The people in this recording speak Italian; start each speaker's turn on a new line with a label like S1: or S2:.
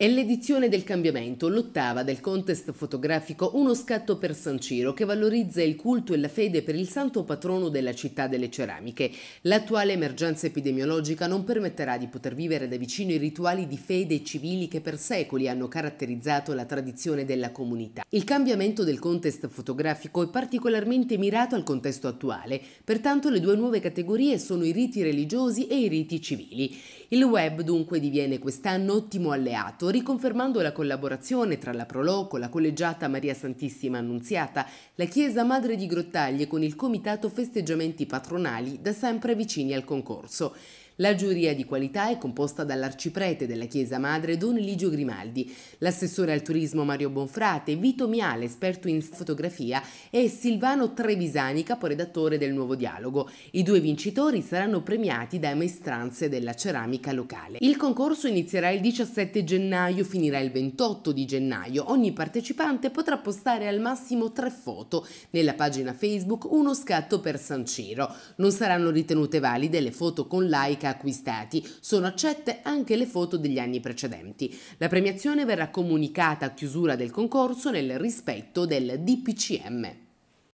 S1: È l'edizione del cambiamento, l'ottava del contest fotografico Uno scatto per San Ciro, che valorizza il culto e la fede per il santo patrono della città delle ceramiche. L'attuale emergenza epidemiologica non permetterà di poter vivere da vicino i rituali di fede e civili che per secoli hanno caratterizzato la tradizione della comunità. Il cambiamento del contest fotografico è particolarmente mirato al contesto attuale, pertanto le due nuove categorie sono i riti religiosi e i riti civili. Il web dunque diviene quest'anno ottimo alleato riconfermando la collaborazione tra la Proloco, la collegiata Maria Santissima Annunziata, la Chiesa Madre di Grottaglie con il Comitato Festeggiamenti Patronali da sempre vicini al concorso. La giuria di qualità è composta dall'arciprete della Chiesa Madre Don Eligio Grimaldi, l'assessore al turismo Mario Bonfrate, Vito Miale, esperto in fotografia, e Silvano Trevisani, caporedattore del Nuovo Dialogo. I due vincitori saranno premiati da maestranze della ceramica locale. Il concorso inizierà il 17 gennaio, finirà il 28 di gennaio. Ogni partecipante potrà postare al massimo tre foto. Nella pagina Facebook uno scatto per San Ciro. Non saranno ritenute valide le foto con like acquistati. Sono accette anche le foto degli anni precedenti. La premiazione verrà comunicata a chiusura del concorso nel rispetto del DPCM.